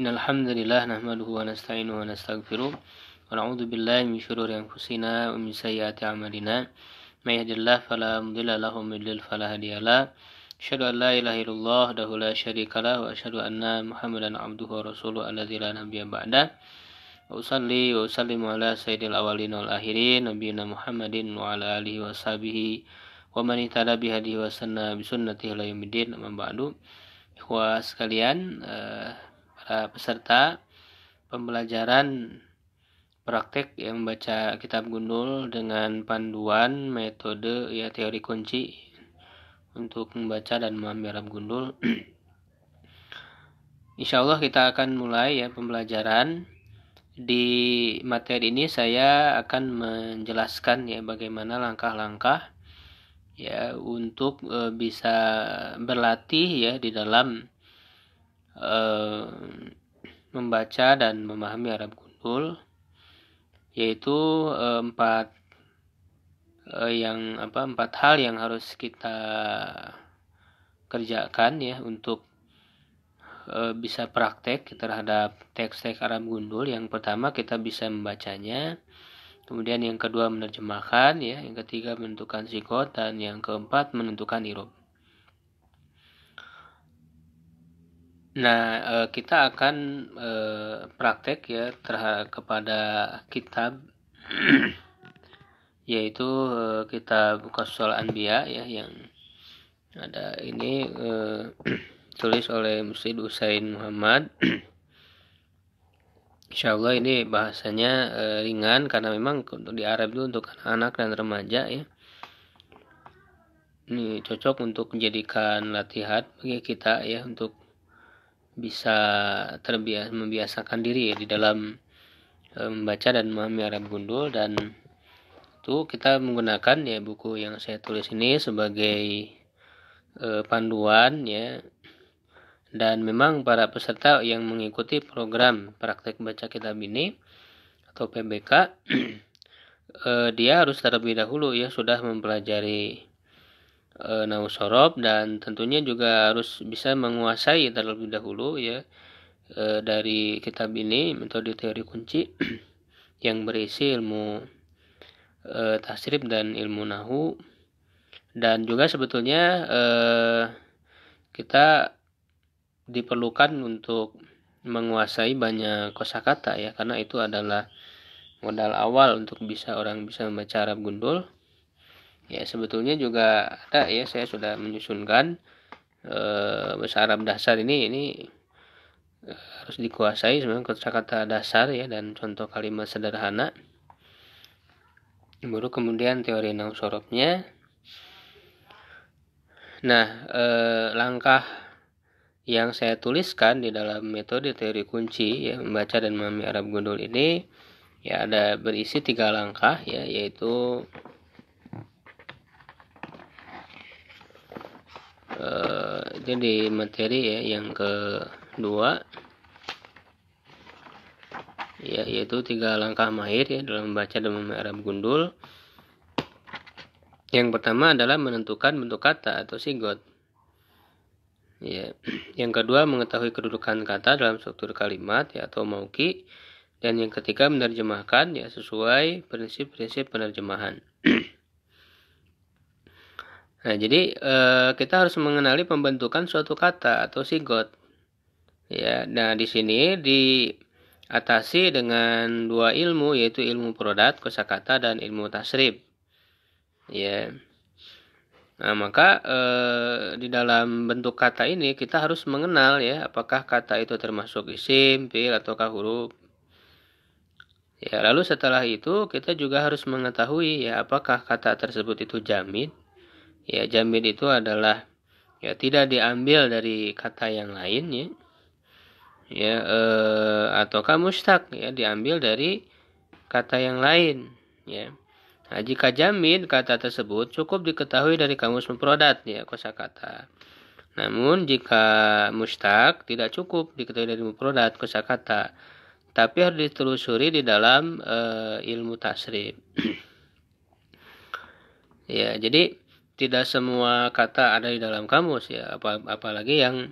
إن الحمد لله نحمده ونستعينه ونستغفره ونعوذ بالله من شرور أنفسنا ومن سيئات أعمالنا من يهد الله فلا مضل له ومن يضلل فلا هادي له أشهد أن لا إله إلا الله وحده لا شريك له وأشهد أن محمدا عبده ورسوله الذي لا نبي بعده وأصلي وأسلم على سيد الأولين والآخرين نبينا محمد وعلى آله وصحبه ومن اهتدى بهديه وسنة بسنته إلى يوم الدين أما بعد إخوة sekalian uh, Eh, peserta pembelajaran praktek yang membaca kitab gundul dengan panduan metode ya teori kunci untuk membaca dan memahami Arab gundul Insya Allah kita akan mulai ya pembelajaran di materi ini saya akan menjelaskan ya bagaimana langkah-langkah ya untuk e, bisa berlatih ya di dalam membaca dan memahami Arab gundul yaitu e, empat e, yang apa empat hal yang harus kita kerjakan ya untuk e, bisa praktek terhadap teks-teks Arab gundul. Yang pertama kita bisa membacanya, kemudian yang kedua menerjemahkan ya, yang ketiga menentukan sikot dan yang keempat menentukan irob. Nah, eh, kita akan eh, praktek ya terhadap kepada kitab yaitu kita eh, kitab Qasul Anbiya ya yang ada ini tulis oleh Musid Usain Muhammad. Insya Allah ini bahasanya ringan karena memang untuk di Arab itu untuk anak dan remaja ya. Ini cocok untuk menjadikan latihan bagi kita ya untuk bisa terbiasa membiasakan diri ya di dalam eh, membaca dan memahami Arab gundul dan itu kita menggunakan ya buku yang saya tulis ini sebagai e, panduan ya dan memang para peserta yang mengikuti program praktek baca kitab ini atau PBK eh, dia harus terlebih dahulu ya sudah mempelajari e, dan tentunya juga harus bisa menguasai terlebih dahulu ya e, dari kitab ini metode teori kunci yang berisi ilmu e, eh, tasrif dan ilmu nahu dan juga sebetulnya e, kita diperlukan untuk menguasai banyak kosakata ya karena itu adalah modal awal untuk bisa orang bisa membaca Arab gundul ya sebetulnya juga ada ya saya sudah menyusunkan e, eh, bahasa Arab dasar ini ini eh, harus dikuasai sebenarnya kata-kata dasar ya dan contoh kalimat sederhana baru kemudian teori nang sorobnya nah e, langkah yang saya tuliskan di dalam metode teori kunci ya membaca dan memahami Arab Gundul ini ya ada berisi tiga langkah ya yaitu Eh, jadi materi ya yang kedua ya yaitu tiga langkah mahir ya dalam membaca dan memahami gundul yang pertama adalah menentukan bentuk kata atau sigot ya yang kedua mengetahui kedudukan kata dalam struktur kalimat ya atau mauki dan yang ketiga menerjemahkan ya sesuai prinsip-prinsip penerjemahan Nah, jadi e, kita harus mengenali pembentukan suatu kata atau sigot. Ya, nah di sini diatasi dengan dua ilmu yaitu ilmu prodat kosakata dan ilmu tasrib. Ya. Nah, maka e, di dalam bentuk kata ini kita harus mengenal ya apakah kata itu termasuk isim, fi'il ataukah huruf. Ya, lalu setelah itu kita juga harus mengetahui ya apakah kata tersebut itu jamin ya jamid itu adalah ya tidak diambil dari kata yang lain ya ya e, eh, atau kamu mustak ya diambil dari kata yang lain ya nah, jika jamin kata tersebut cukup diketahui dari kamus memprodat ya kosakata namun jika mustak tidak cukup diketahui dari memprodat kosakata tapi harus ditelusuri di dalam e, ilmu tasrif ya jadi tidak semua kata ada di dalam kamus ya Apa, apalagi yang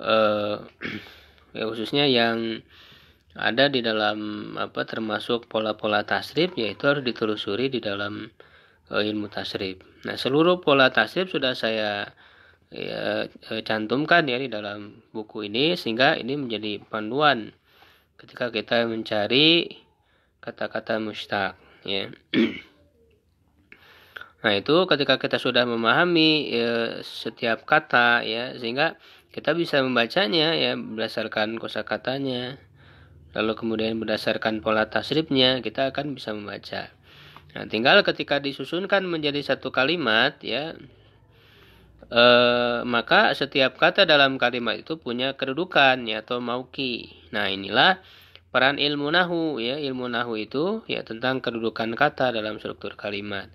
uh, ya khususnya yang ada di dalam apa termasuk pola-pola tasrif yaitu harus ditelusuri di dalam uh, ilmu tasrif. Nah seluruh pola tasrif sudah saya ya, eh, cantumkan ya di dalam buku ini sehingga ini menjadi panduan ketika kita mencari kata-kata mustaq ya Nah, itu ketika kita sudah memahami ya, setiap kata ya, sehingga kita bisa membacanya ya berdasarkan kosa katanya Lalu kemudian berdasarkan pola tasrifnya kita akan bisa membaca. Nah, tinggal ketika disusunkan menjadi satu kalimat ya e, maka setiap kata dalam kalimat itu punya kedudukan ya atau mauki. Nah, inilah peran ilmu nahu ya. Ilmu nahu itu ya tentang kedudukan kata dalam struktur kalimat.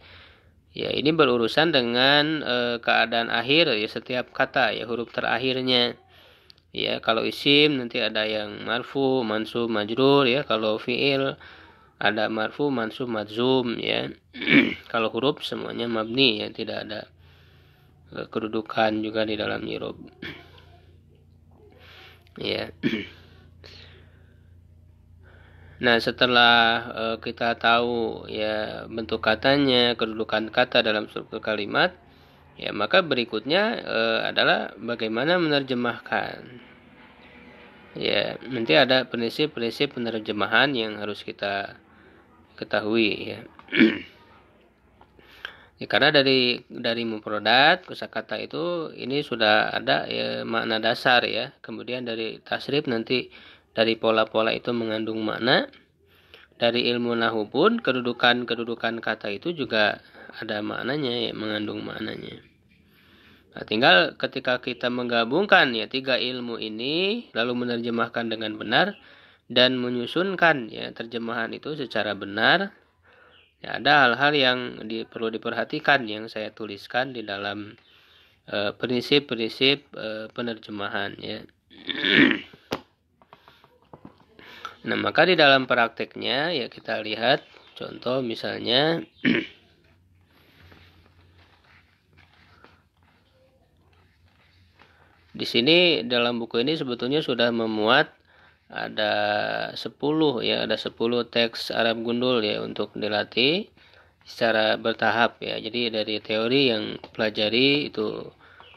Ya, ini berurusan dengan e, keadaan akhir ya setiap kata ya huruf terakhirnya. Ya, kalau isim nanti ada yang marfu, mansub, majrur ya. Kalau fiil ada marfu, mansub, majzum ya. kalau huruf semuanya mabni ya, tidak ada eh, kedudukan juga di dalam irob. ya. Nah, setelah e, kita tahu ya bentuk katanya, kedudukan kata dalam struktur kalimat, ya maka berikutnya e, adalah bagaimana menerjemahkan. Ya, nanti ada prinsip-prinsip penerjemahan yang harus kita ketahui ya. ya karena dari dari memprodat kosakata itu ini sudah ada ya, makna dasar ya. Kemudian dari tasrif nanti dari pola-pola itu mengandung makna. Dari ilmu nahu pun kedudukan-kedudukan kata itu juga ada maknanya ya, mengandung maknanya. Nah, tinggal ketika kita menggabungkan ya tiga ilmu ini lalu menerjemahkan dengan benar dan menyusunkan ya terjemahan itu secara benar. Ya, ada hal-hal yang di, perlu diperhatikan yang saya tuliskan di dalam eh, prinsip-prinsip uh, uh, penerjemahan ya. Nah, maka di dalam prakteknya ya kita lihat contoh misalnya Di sini dalam buku ini sebetulnya sudah memuat ada 10 ya, ada 10 teks Arab gundul ya untuk dilatih secara bertahap ya. Jadi dari teori yang pelajari itu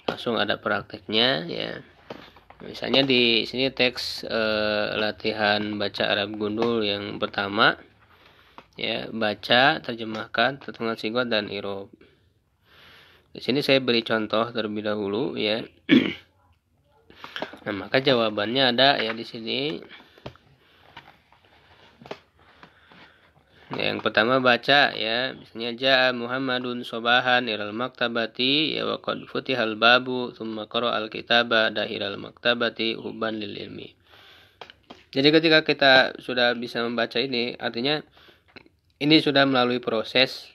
langsung ada prakteknya ya misalnya di sini teks e, latihan baca Arab gundul yang pertama ya baca terjemahkan tertengah singkat dan irob di sini saya beri contoh terlebih dahulu ya nah maka jawabannya ada ya di sini yang pertama baca ya, misalnya ja'a Muhammadun sobahan ilal maktabati ya wakad qad futihal babu thumma qara al kitaba dahiral maktabati uban lil ilmi. Jadi ketika kita sudah bisa membaca ini artinya ini sudah melalui proses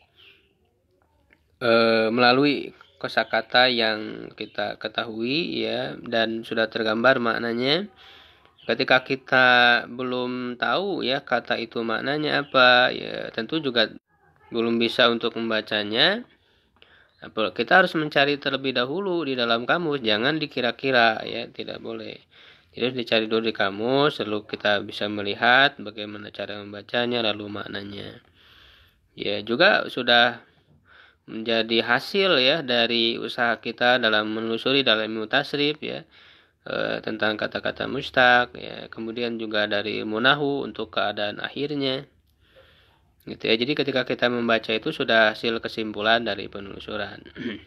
e, melalui kosakata yang kita ketahui ya dan sudah tergambar maknanya ketika kita belum tahu ya kata itu maknanya apa ya tentu juga belum bisa untuk membacanya kita harus mencari terlebih dahulu di dalam kamus jangan dikira-kira ya tidak boleh jadi dicari dulu di kamus lalu kita bisa melihat bagaimana cara membacanya lalu maknanya ya juga sudah menjadi hasil ya dari usaha kita dalam menelusuri dalam ilmu tasrif ya Eh, tentang kata-kata mustaq ya kemudian juga dari munahu untuk keadaan akhirnya gitu ya jadi ketika kita membaca itu sudah hasil kesimpulan dari penelusuran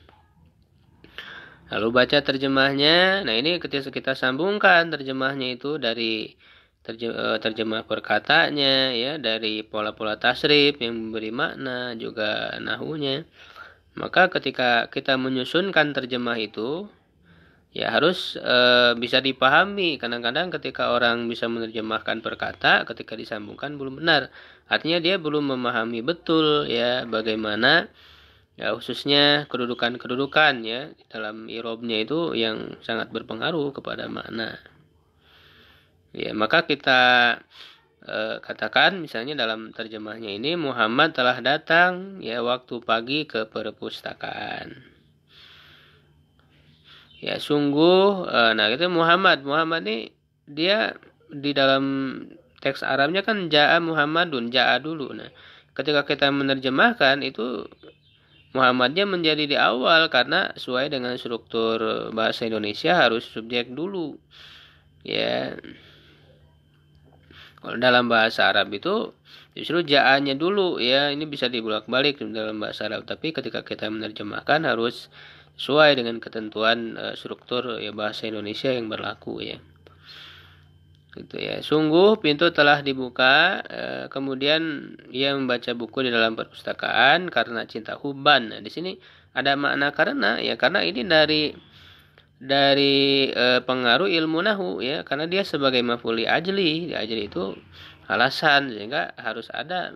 lalu baca terjemahnya nah ini ketika kita sambungkan terjemahnya itu dari terjemah, eh, terjemah perkatanya ya dari pola-pola tasrif yang memberi makna juga nahunya maka ketika kita menyusunkan terjemah itu ya harus e, bisa dipahami kadang-kadang ketika orang bisa menerjemahkan perkata ketika disambungkan belum benar artinya dia belum memahami betul ya bagaimana ya khususnya kedudukan-kedudukan ya dalam irobnya itu yang sangat berpengaruh kepada makna ya maka kita e, katakan misalnya dalam terjemahnya ini Muhammad telah datang ya waktu pagi ke perpustakaan ya sungguh eh, nah itu Muhammad Muhammad ini dia di dalam teks Arabnya kan jaa Muhammadun jaa dulu nah ketika kita menerjemahkan itu Muhammadnya menjadi di awal karena sesuai dengan struktur bahasa Indonesia harus subjek dulu ya kalau dalam bahasa Arab itu justru jaanya dulu ya ini bisa dibolak balik dalam bahasa Arab tapi ketika kita menerjemahkan harus sesuai dengan ketentuan uh, struktur ya bahasa Indonesia yang berlaku ya gitu ya sungguh pintu telah dibuka uh, kemudian ia membaca buku di dalam perpustakaan karena cinta huban nah, di sini ada makna karena ya karena ini dari dari uh, pengaruh ilmu nahu ya karena dia sebagai mafuli ajli di ajli itu alasan sehingga harus ada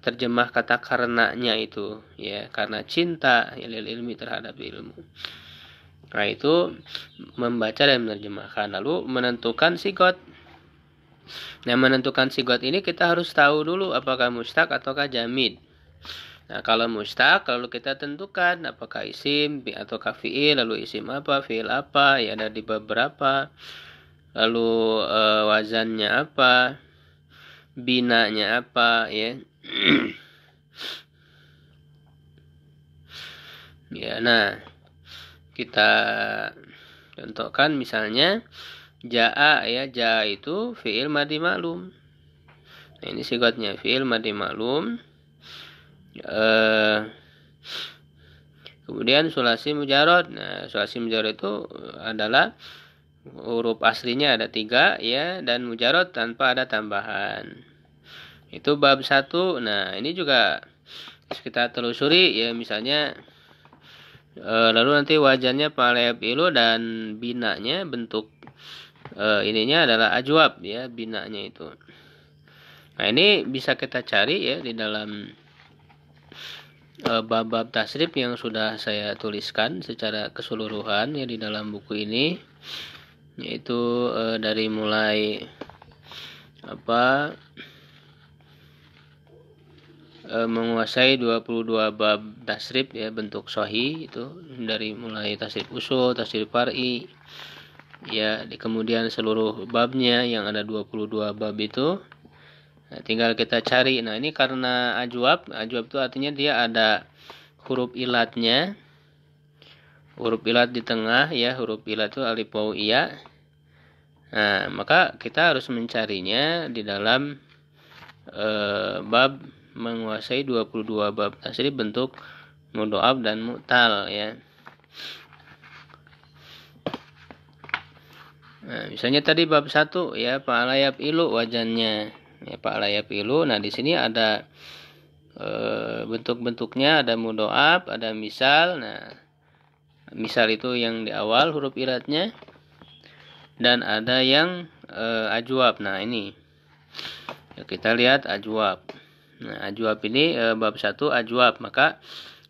terjemah kata karenanya itu ya karena cinta ilil ya, ilmi terhadap ilmu nah itu membaca dan menerjemahkan lalu menentukan sigot nah menentukan sigot ini kita harus tahu dulu apakah mustak ataukah jamid Nah, kalau mustak lalu kita tentukan apakah isim atau fi'il, lalu isim apa, fi'il apa, ya ada di beberapa. Lalu e, wazannya apa, binanya apa, ya. ya nah kita contohkan misalnya jaa ya ja itu fiil madi maklum nah ini sifatnya fiil madi maklum eh, kemudian sulasi mujarot nah sulasi mujarot itu adalah huruf aslinya ada tiga ya dan mujarot tanpa ada tambahan itu bab satu, Nah, ini juga kita telusuri ya misalnya e, lalu nanti wajannya paleb ilu dan binanya bentuk e, ininya adalah ajwab ya binanya itu. Nah, ini bisa kita cari ya di dalam eh, bab-bab e, tasrif yang sudah saya tuliskan secara keseluruhan ya di dalam buku ini yaitu e, dari mulai apa e, menguasai 22 bab tasrif ya bentuk sohi itu dari mulai tasrif usul, tasrif pari ya di kemudian seluruh babnya yang ada 22 bab itu nah, tinggal kita cari. Nah, ini karena ajwab, ajwab itu artinya dia ada huruf ilatnya. Huruf ilat di tengah ya, huruf ilat itu alif waw iya. Nah, maka kita harus mencarinya di dalam e, bab menguasai 22 bab tasrif bentuk mudoab dan mutal ya. Nah, misalnya tadi bab 1 ya Pak Layap Ilu wajannya. Ya Pak Layap Ilu. Nah, di sini ada e, bentuk-bentuknya ada mudoab, ada misal. Nah, misal itu yang di awal huruf iratnya dan ada yang e, ajwab. Nah, ini. Ya, kita lihat ajwab. Nah, ajwab ini e, bab satu ajwab. Maka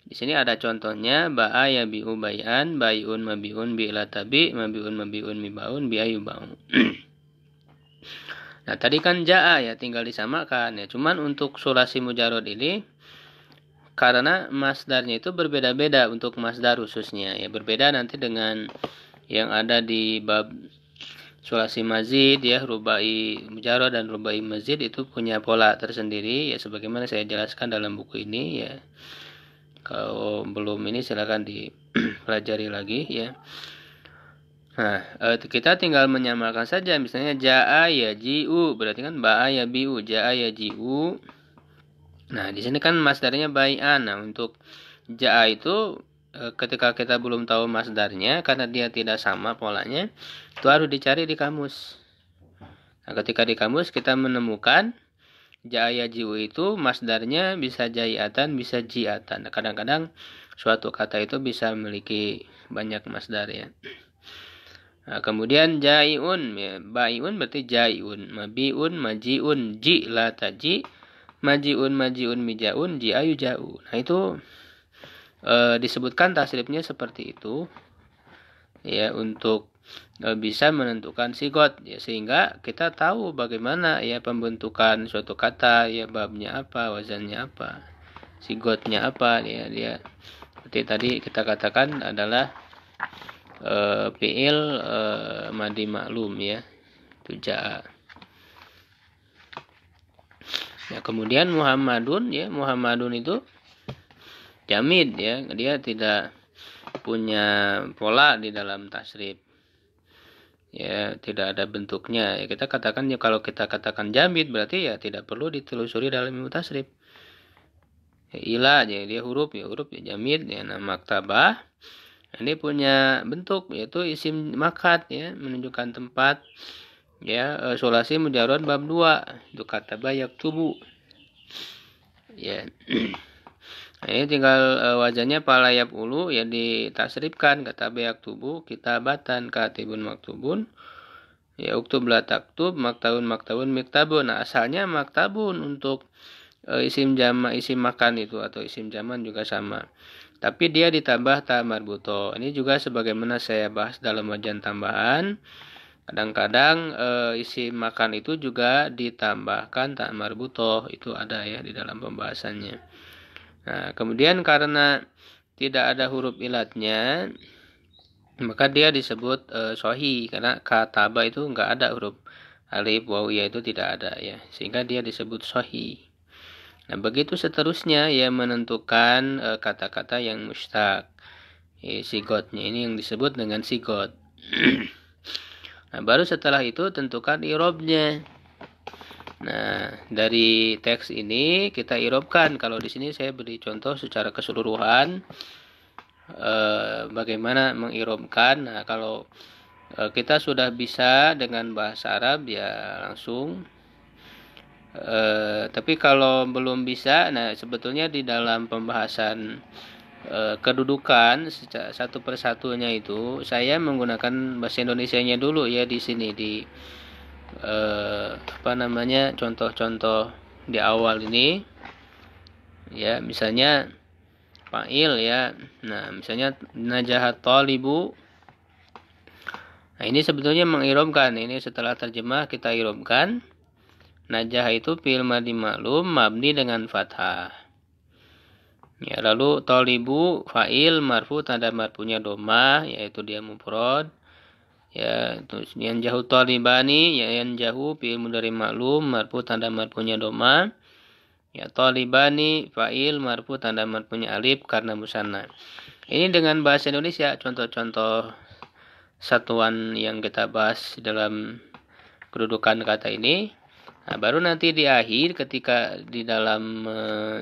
di sini ada contohnya ba'a ya bi'u bai'an, bai'un mabi'un bi'la tabi, mabi'un mabi'un mibaun bi'ayu ba'u. nah, tadi kan ja'a ya tinggal disamakan ya. Cuman untuk sulasi mujarad ini karena masdarnya itu berbeda-beda untuk masdar khususnya ya berbeda nanti dengan yang ada di bab sulasi mazid ya rubai mujarad dan rubai mazid itu punya pola tersendiri ya sebagaimana saya jelaskan dalam buku ini ya kalau belum ini silahkan dipelajari lagi ya Nah, eh, kita tinggal menyamakan saja. Misalnya jaa ya jiu, berarti kan baa ya biu, jaa ya jiu. Nah, di sini kan masdarnya bai'an. Nah, untuk jaa itu Eh, ketika kita belum tahu masdarnya karena dia tidak sama polanya itu harus dicari di kamus nah ketika di kamus kita menemukan jaya jiwa itu masdarnya bisa jayatan bisa jiatan nah, kadang-kadang suatu kata itu bisa memiliki banyak masdar ya nah, kemudian jaiun ya. baiun berarti jaiun mabiun majiun ji la majiun majiun mijaun ji ayu nah itu e, disebutkan tasrifnya seperti itu ya untuk e, bisa menentukan sigot ya sehingga kita tahu bagaimana ya pembentukan suatu kata ya babnya apa wazannya apa sigotnya apa ya dia seperti tadi kita katakan adalah e, fiil e, madi maklum ya itu nah, kemudian Muhammadun ya, Muhammadun itu jamid ya dia tidak punya pola di dalam tasrif ya tidak ada bentuknya ya kita katakan ya kalau kita katakan jamid berarti ya tidak perlu ditelusuri dalam ilmu tasrif ya, ila jadi dia huruf ya huruf ya jamid ya nama maktabah ini punya bentuk yaitu isim makat ya menunjukkan tempat ya solasi mujarad bab 2 itu kata bayak tubuh ya Nah, ini tinggal e, wajahnya palayap ulu ya ditasrifkan kata beak tubuh kita batan katibun maktubun ya uktub la taktub maktabun maktabun miktabun. Nah, asalnya maktabun untuk e, isim jama isim makan itu atau isim jaman juga sama. Tapi dia ditambah ta marbuto. Ini juga sebagaimana saya bahas dalam wajan tambahan. Kadang-kadang e, eh, isi makan itu juga ditambahkan ta marbuto. Itu ada ya di dalam pembahasannya. Nah, kemudian karena tidak ada huruf ilatnya, maka dia disebut e, sohi karena kataba itu nggak ada huruf alif waw ya itu tidak ada ya sehingga dia disebut sohi nah begitu seterusnya ya menentukan eh, kata-kata e, yang mustaq e, sigotnya ini yang disebut dengan sigot nah baru setelah itu tentukan irobnya Nah, dari teks ini kita irupkan Kalau di sini saya beri contoh secara keseluruhan e, bagaimana mengirupkan Nah, kalau e, kita sudah bisa dengan bahasa Arab ya langsung. E, tapi kalau belum bisa, nah sebetulnya di dalam pembahasan e, kedudukan satu persatunya itu saya menggunakan bahasa Indonesia-nya dulu ya di sini di eh, apa namanya contoh-contoh di awal ini ya misalnya fa'il ya nah misalnya najahat talibu nah ini sebetulnya mengirumkan ini setelah terjemah kita irumkan najah itu fi'il madhi maklum mabni dengan fathah ya lalu talibu fa'il marfu tanda marfunya domah yaitu dia mufrad ya terus yang jauh talibani ya yang jauh fiil mudari maklum marfu tanda marfunya doma ya talibani fa'il marfu tanda marfunya alif karena musanna ini dengan bahasa Indonesia contoh-contoh satuan yang kita bahas dalam kedudukan kata ini nah, baru nanti di akhir ketika di dalam eh,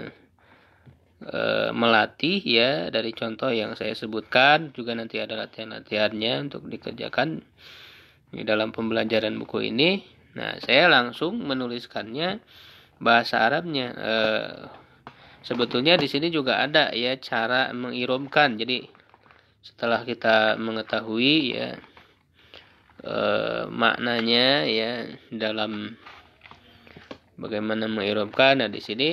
e, melatih ya dari contoh yang saya sebutkan juga nanti ada latihan-latihannya untuk dikerjakan di dalam pembelajaran buku ini. Nah, saya langsung menuliskannya bahasa Arabnya. E, sebetulnya di sini juga ada ya cara mengiromkan. Jadi setelah kita mengetahui ya e, maknanya ya dalam bagaimana mengiromkan. Nah, di sini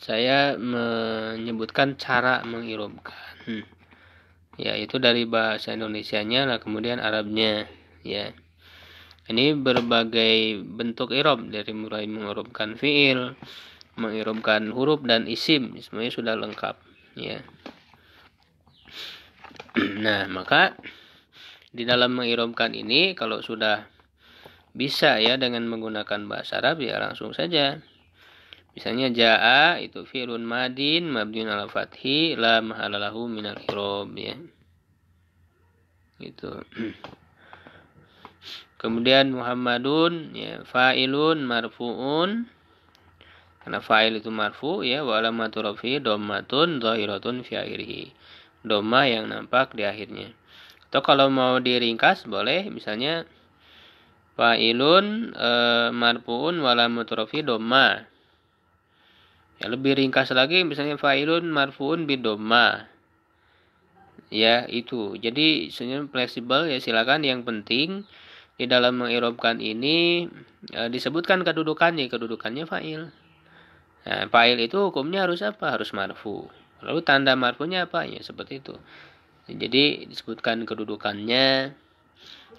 saya menyebutkan cara mengirupkan hmm. yaitu dari bahasa Indonesia-nya lah kemudian Arabnya ya ini berbagai bentuk irup dari mulai mengirupkan fiil mengirupkan huruf dan isim semuanya sudah lengkap ya nah maka di dalam mengirupkan ini kalau sudah bisa ya dengan menggunakan bahasa Arab ya langsung saja Misalnya jaa itu fi'lun madin mabniun ala fathi la mahalalahu minal irob ya. Gitu. Kemudian Muhammadun ya fa'ilun marfu'un karena fa'il itu marfu ya wa alamatu rafi dhammatun dhahiratun fi akhirih. Dhamma yang nampak di akhirnya. Atau kalau mau diringkas boleh misalnya fa'ilun e, marfu'un wa alamatu rafi dhamma Ya, lebih ringkas lagi misalnya fa'ilun marfuun bidoma, Ya, itu. Jadi sebenarnya fleksibel ya silakan yang penting di dalam mengirobkan ini e, disebutkan kedudukannya, kedudukannya fa'il. Nah, fa'il itu hukumnya harus apa? Harus marfu. Lalu tanda marfunya apa? Ya seperti itu. Jadi disebutkan kedudukannya,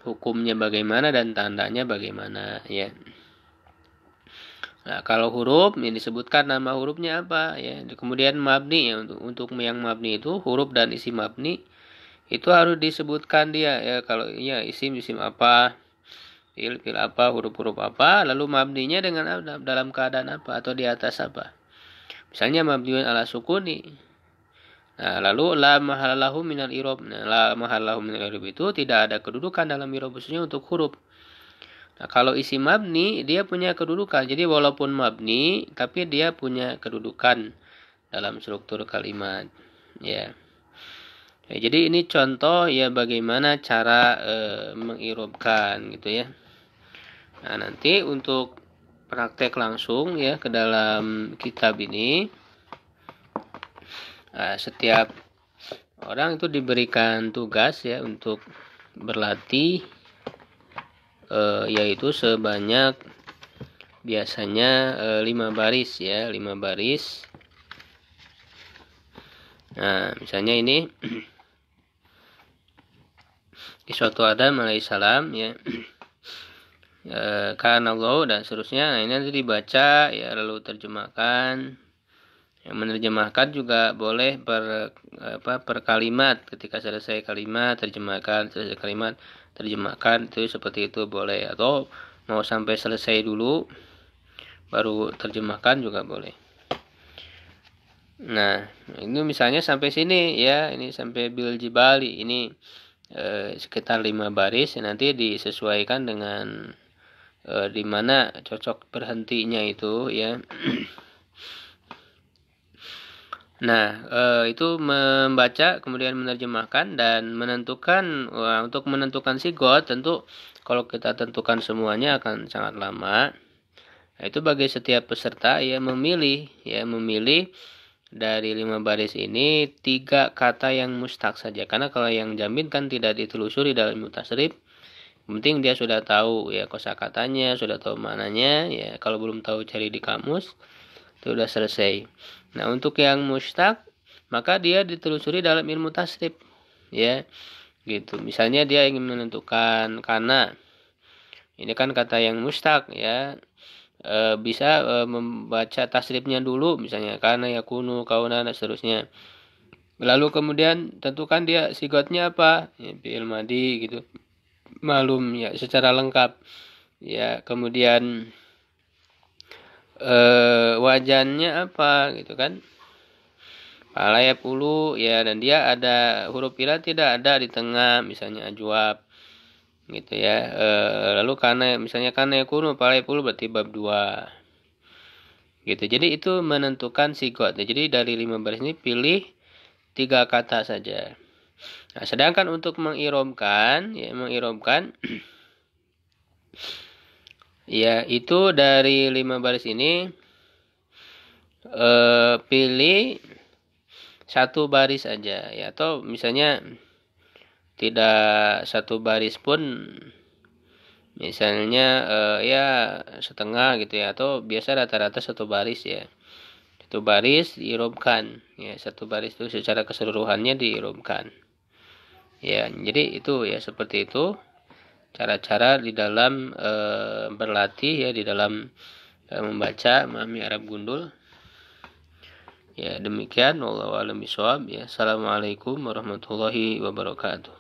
hukumnya bagaimana dan tandanya bagaimana ya. Nah, kalau huruf yang disebutkan nama hurufnya apa ya. Kemudian mabni ya untuk untuk yang mabni itu huruf dan isi mabni itu harus disebutkan dia ya kalau ya isim isim apa fil fil apa huruf-huruf apa lalu mabninya dengan dalam keadaan apa atau di atas apa. Misalnya mabni ala sukuni. Nah, lalu la mahalalahu minal irob. Nah, la mahalalahu minal irob itu tidak ada kedudukan dalam irob khususnya untuk huruf. Nah, kalau isi mabni dia punya kedudukan. Jadi walaupun mabni tapi dia punya kedudukan dalam struktur kalimat. Ya. ya jadi ini contoh ya bagaimana cara e, eh, mengirupkan gitu ya. Nah, nanti untuk praktek langsung ya ke dalam kitab ini nah, setiap orang itu diberikan tugas ya untuk berlatih e, yaitu sebanyak biasanya e, eh, 5 baris ya 5 baris nah misalnya ini di suatu Adam alaihissalam ya e, karena Allah dan seterusnya nah, ini nanti dibaca ya lalu terjemahkan yang menerjemahkan juga boleh per apa per kalimat ketika selesai kalimat terjemahkan selesai kalimat terjemahkan itu seperti itu boleh atau mau sampai selesai dulu baru terjemahkan juga boleh nah ini misalnya sampai sini ya ini sampai bil jibali ini eh, sekitar lima baris nanti disesuaikan dengan eh, di mana cocok berhentinya itu ya Nah, eh, itu membaca kemudian menerjemahkan dan menentukan untuk menentukan God tentu kalau kita tentukan semuanya akan sangat lama. Nah, itu bagi setiap peserta ya memilih ya memilih dari lima baris ini tiga kata yang mustak saja karena kalau yang jamin kan tidak ditelusuri dalam mutasrif penting dia sudah tahu ya kosakatanya sudah tahu mananya ya kalau belum tahu cari di kamus itu sudah selesai Nah, untuk yang mustaq maka dia ditelusuri dalam ilmu tasrif ya. Gitu. Misalnya dia ingin menentukan karena ini kan kata yang mustaq ya. E, bisa e, membaca tasrifnya dulu misalnya karena ya kunu kauna dan seterusnya. Lalu kemudian tentukan dia sigotnya apa? Ya, fi'il madi gitu. Malum ya secara lengkap. Ya, kemudian Eh, wajannya apa gitu kan pala ya pulu ya dan dia ada huruf ila tidak ada di tengah misalnya jawab gitu ya e, lalu karena misalnya karena ya kuno pala ya pulu berarti bab dua gitu jadi itu menentukan sigot nah, jadi dari lima baris ini pilih tiga kata saja nah sedangkan untuk mengiromkan ya mengiromkan ya itu dari lima baris ini eh, pilih satu baris aja ya atau misalnya tidak satu baris pun misalnya eh, ya setengah gitu ya atau biasa rata-rata satu baris ya satu baris diirumkan ya satu baris itu secara keseluruhannya diirumkan ya jadi itu ya seperti itu cara-cara di dalam e, berlatih ya di dalam e, membaca memahami Arab gundul ya demikian wallahu a'lam ya assalamualaikum warahmatullahi wabarakatuh